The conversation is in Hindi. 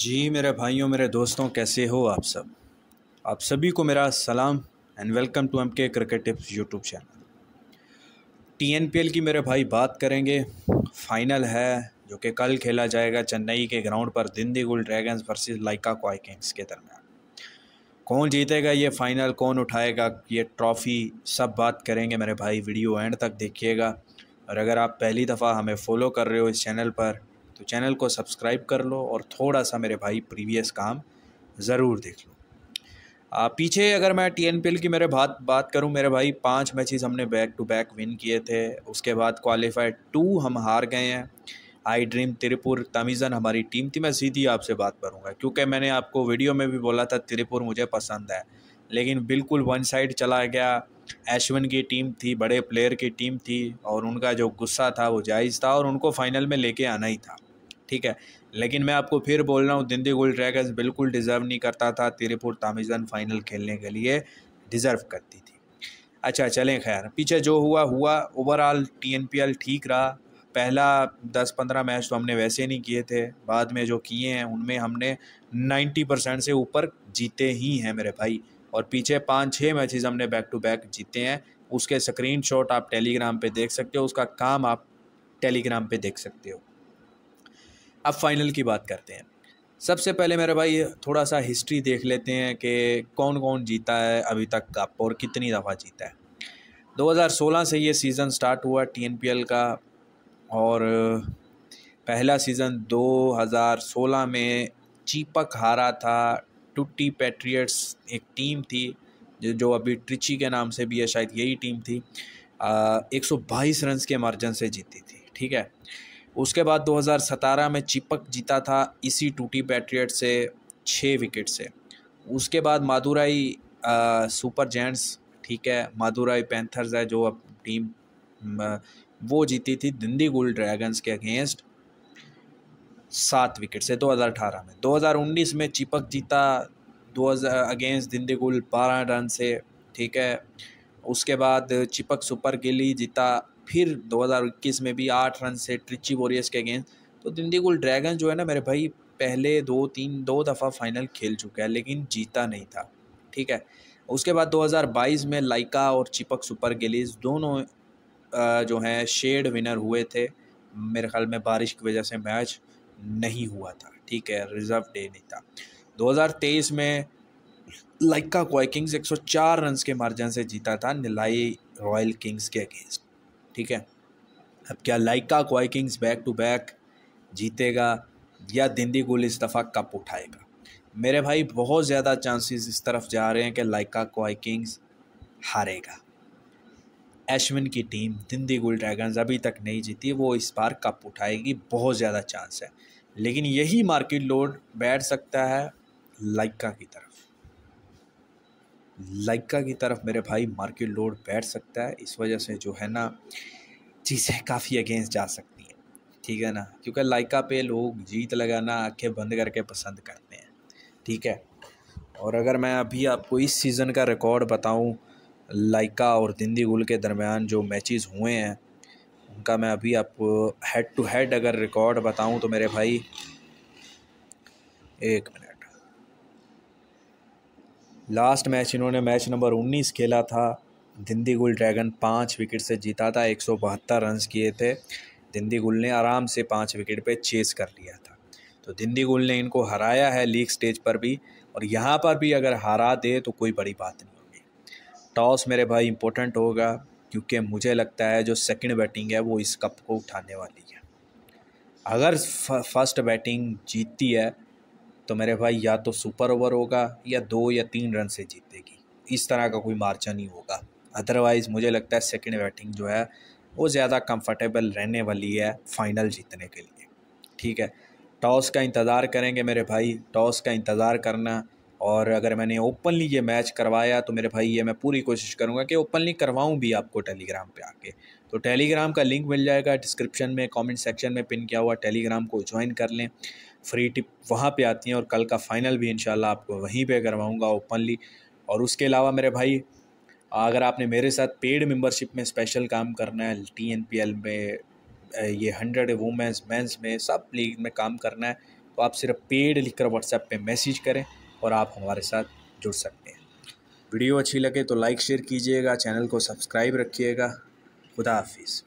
जी मेरे भाइयों मेरे दोस्तों कैसे हो आप सब आप सभी को मेरा सलाम and welcome to M K cricket tips YouTube channel T N P L की मेरे भाई बात करेंगे फाइनल है जो कि कल खेला जाएगा चेन्नई के ग्राउंड पर Dindigul Dragons versus Lyca Kovai Kings के दरमियान कौन जीतेगा ये फ़ाइनल कौन उठाएगा ये ट्रॉफ़ी सब बात करेंगे मेरे भाई वीडियो एंड तक देखिएगा और अगर आप पहली दफ़ा हमें फॉलो कर रहे हो इस चैनल पर तो चैनल को सब्सक्राइब कर लो और थोड़ा सा मेरे भाई प्रीवियस काम ज़रूर देख लो आ, पीछे अगर मैं टी एन की मेरे बात बात करूँ मेरे भाई पांच मैचेस हमने बैक टू बैक विन किए थे उसके बाद क्वालिफाइड टू हम हार गए हैं आई ड्रीम त्रिपुर तमीज़न हमारी टीम थी मैं सीधी आपसे बात करूँगा क्योंकि मैंने आपको वीडियो में भी बोला था त्रिपुर मुझे पसंद है लेकिन बिल्कुल वन साइड चला गया एशवन की टीम थी बड़े प्लेयर की टीम थी और उनका जो गुस्सा था वो जायज़ था और उनको फाइनल में लेके आना ही था ठीक है लेकिन मैं आपको फिर बोल रहा हूँ दिल्ली गोल्ड ड्रैगन्स बिल्कुल डिज़र्व नहीं करता था तिरपुर तामिजन फाइनल खेलने के लिए डिज़र्व करती थी अच्छा चलें खैर पीछे जो हुआ हुआ ओवरऑल टी ठीक रहा पहला दस पंद्रह मैच तो हमने वैसे नहीं किए थे बाद में जो किए हैं उनमें हमने नाइन्टी परसेंट से ऊपर जीते ही हैं मेरे भाई और पीछे पाँच छः मैचेस हमने बैक टू बैक जीते हैं उसके स्क्रीनशॉट आप टेलीग्राम पे देख सकते हो उसका काम आप टेलीग्राम पे देख सकते हो अब फाइनल की बात करते हैं सबसे पहले मेरे भाई थोड़ा सा हिस्ट्री देख लेते हैं कि कौन कौन जीता है अभी तक कप और कितनी दफ़ा जीता है 2016 से ये सीज़न स्टार्ट हुआ टी का और पहला सीज़न 2016 में चीपक हारा था टुट्टी पैट्रियट्स एक टीम थी जो अभी ट्रिची के नाम से भी है शायद यही टीम थी एक सौ बाईस रन के मार्जन से जीती थी ठीक है उसके बाद 2017 में चिपक जीता था इसी टूटी पैट्रियट से छः विकेट से उसके बाद मादुराई सुपर जेंट्स ठीक है मादुराई पैंथर्स है जो अब टीम आ, वो जीती थी दिंदी गुल ड्रैगन्स के अगेंस्ट सात विकेट से 2018 में 2019 में चिपक जीता 2000 अगेंस्ट दिंदेगुल बारह रन से ठीक है उसके बाद चिपक सुपर गिली जीता फिर 2021 में भी आठ रन से ट्रिची वॉरियर्स के अगेंस्ट तो दिंदेगुल ड्रैगन जो है ना मेरे भाई पहले दो तीन दो दफ़ा फाइनल खेल चुका है लेकिन जीता नहीं था ठीक है उसके बाद 2022 में लाइका और चिपक सुपर गिलीज दोनों जो हैं शेड विनर हुए थे मेरे ख्याल में बारिश की वजह से मैच नहीं हुआ था ठीक है रिजर्व डे नहीं था 2023 में लाइका कॉय किंग्स 104 रन्स के मार्जिन से जीता था निलाई रॉयल किंग्स के अगेंस्ट ठीक है अब क्या Lyca Kovai Kings back to back जीतेगा या दिंदी गुल दफ़ा कप उठाएगा मेरे भाई बहुत ज़्यादा चांसेस इस तरफ जा रहे हैं कि लाइका कोई किंग्स हारेगा एशविन की टीम दिंदी गुल ड्रैगन्स अभी तक नहीं जीती वो इस बार कप उठाएगी बहुत ज़्यादा चांस है लेकिन यही मार्केट लोड बैठ सकता है लाइका की तरफ लाइका की तरफ मेरे भाई मार्केट लोड बैठ सकता है इस वजह से जो है ना चीज़ें काफ़ी अगेंस्ट जा सकती हैं ठीक है ना क्योंकि लाइका पे लोग जीत लगाना आंखें बंद करके पसंद करते हैं ठीक है और अगर मैं अभी आपको इस सीज़न का रिकॉर्ड बताऊं लाइका और गुल के दरमियान जो मैचेस हुए हैं उनका मैं अभी आपको हेड टू हेड अगर रिकॉर्ड बताऊं तो मेरे भाई एक मिनट लास्ट मैच इन्होंने मैच नंबर उन्नीस खेला था गुल ड्रैगन पाँच विकेट से जीता था एक सौ बहत्तर रन किए थे गुल ने आराम से पाँच विकेट पे चेस कर लिया था तो गुल ने इनको हराया है लीग स्टेज पर भी और यहाँ पर भी अगर हरा दे तो कोई बड़ी बात नहीं टॉस मेरे भाई इम्पोर्टेंट होगा क्योंकि मुझे लगता है जो सेकंड बैटिंग है वो इस कप को उठाने वाली है अगर फर्स्ट बैटिंग जीतती है तो मेरे भाई या तो सुपर ओवर होगा या दो या तीन रन से जीतेगी इस तरह का कोई मार्जन ही होगा अदरवाइज़ मुझे लगता है सेकंड बैटिंग जो है वो ज़्यादा कंफर्टेबल रहने वाली है फाइनल जीतने के लिए ठीक है टॉस का इंतज़ार करेंगे मेरे भाई टॉस का इंतज़ार करना और अगर मैंने ओपनली ये मैच करवाया तो मेरे भाई ये मैं पूरी कोशिश करूँगा कि ओपनली करवाऊँ भी आपको टेलीग्राम पे आके तो टेलीग्राम का लिंक मिल जाएगा डिस्क्रिप्शन में कमेंट सेक्शन में पिन किया हुआ टेलीग्राम को ज्वाइन कर लें फ्री टिप वहाँ पे आती हैं और कल का फ़ाइनल भी इन आपको वहीं पर करवाऊँगा ओपनली और उसके अलावा मेरे भाई अगर आपने मेरे साथ पेड मेम्बरशिप में स्पेशल काम करना है टी एन पी एल में ये हंड्रेड वुमेंस मैंस में सब लीग में काम करना है तो आप सिर्फ पेड लिखकर व्हाट्सएप पे मैसेज करें और आप हमारे साथ जुड़ सकते हैं वीडियो अच्छी लगे तो लाइक शेयर कीजिएगा चैनल को सब्सक्राइब रखिएगा खुदा हाफिज़